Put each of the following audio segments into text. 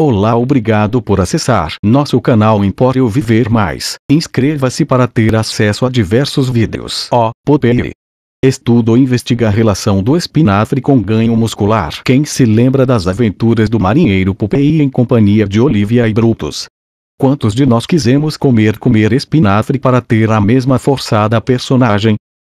Olá, obrigado por acessar nosso canal Empório Viver Mais. Inscreva-se para ter acesso a diversos vídeos. Oh, Popeye! Estudo investiga a relação do espinafre com ganho muscular. Quem se lembra das aventuras do marinheiro Popeye em companhia de Olivia e Brutus? Quantos de nós quisemos comer comer espinafre para ter a mesma forçada personagem,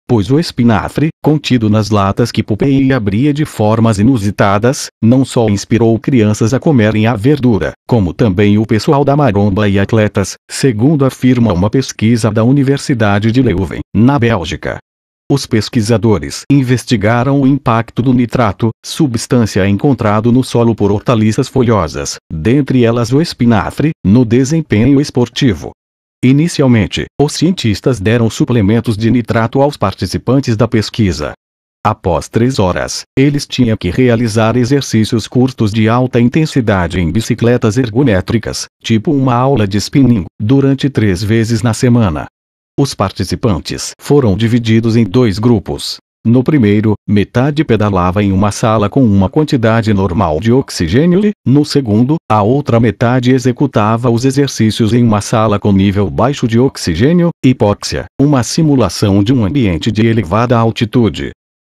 pois o espinafre, contido nas latas que Popeye abria de formas inusitadas, não só inspirou crianças a comerem a verdura, como também o pessoal da maromba e atletas, segundo afirma uma pesquisa da Universidade de Leuven, na Bélgica. Os pesquisadores investigaram o impacto do nitrato, substância encontrado no solo por hortaliças folhosas, dentre elas o espinafre, no desempenho esportivo. Inicialmente, os cientistas deram suplementos de nitrato aos participantes da pesquisa. Após três horas, eles tinham que realizar exercícios curtos de alta intensidade em bicicletas ergométricas, tipo uma aula de spinning, durante três vezes na semana. Os participantes foram divididos em dois grupos, no primeiro, metade pedalava em uma sala com uma quantidade normal de oxigênio e, no segundo, a outra metade executava os exercícios em uma sala com nível baixo de oxigênio, hipóxia, uma simulação de um ambiente de elevada altitude.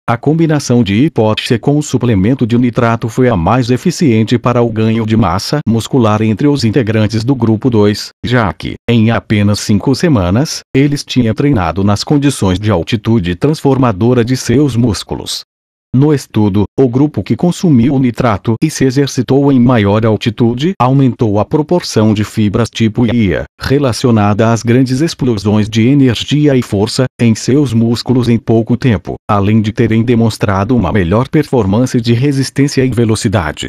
A combinação de hipótese com o suplemento de nitrato foi a mais eficiente para o ganho de massa muscular entre os integrantes do grupo 2, já que, em apenas cinco semanas, eles tinham treinado nas condições de altitude transformadora de seus músculos. No estudo, o grupo que consumiu o nitrato e se exercitou em maior altitude aumentou a proporção de fibras tipo IA, relacionada às grandes explosões de energia e força, em seus músculos em pouco tempo, além de terem demonstrado uma melhor performance de resistência e velocidade.